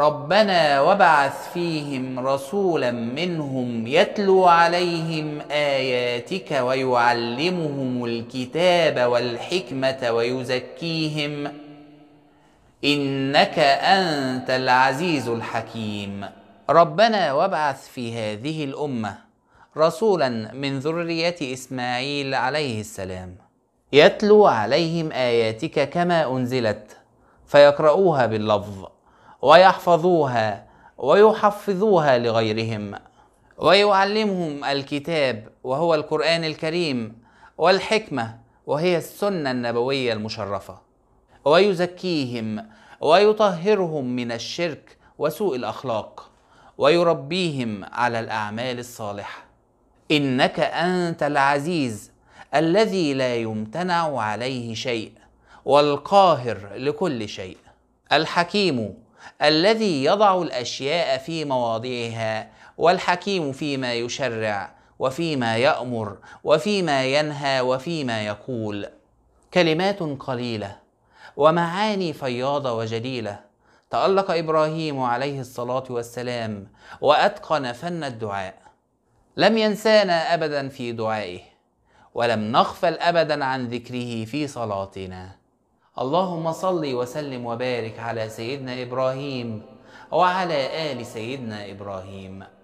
ربنا وبعث فيهم رسولا منهم يتلو عليهم اياتك ويعلمهم الكتاب والحكمه ويزكيهم انك انت العزيز الحكيم ربنا وابعث في هذه الامه رسولا من ذريه اسماعيل عليه السلام يتلو عليهم اياتك كما انزلت فيقرؤوها باللفظ ويحفظوها ويحفظوها لغيرهم ويعلمهم الكتاب وهو القرآن الكريم والحكمة وهي السنة النبوية المشرفة ويزكيهم ويطهرهم من الشرك وسوء الأخلاق ويربيهم على الأعمال الصالحة إنك أنت العزيز الذي لا يمتنع عليه شيء والقاهر لكل شيء الحكيم الذي يضع الاشياء في مواضعها والحكيم فيما يشرع وفيما يامر وفيما ينهى وفيما يقول كلمات قليله ومعاني فياضه وجليله تالق ابراهيم عليه الصلاه والسلام واتقن فن الدعاء لم ينسانا ابدا في دعائه ولم نغفل ابدا عن ذكره في صلاتنا اللهم صل وسلم وبارك على سيدنا ابراهيم وعلى ال سيدنا ابراهيم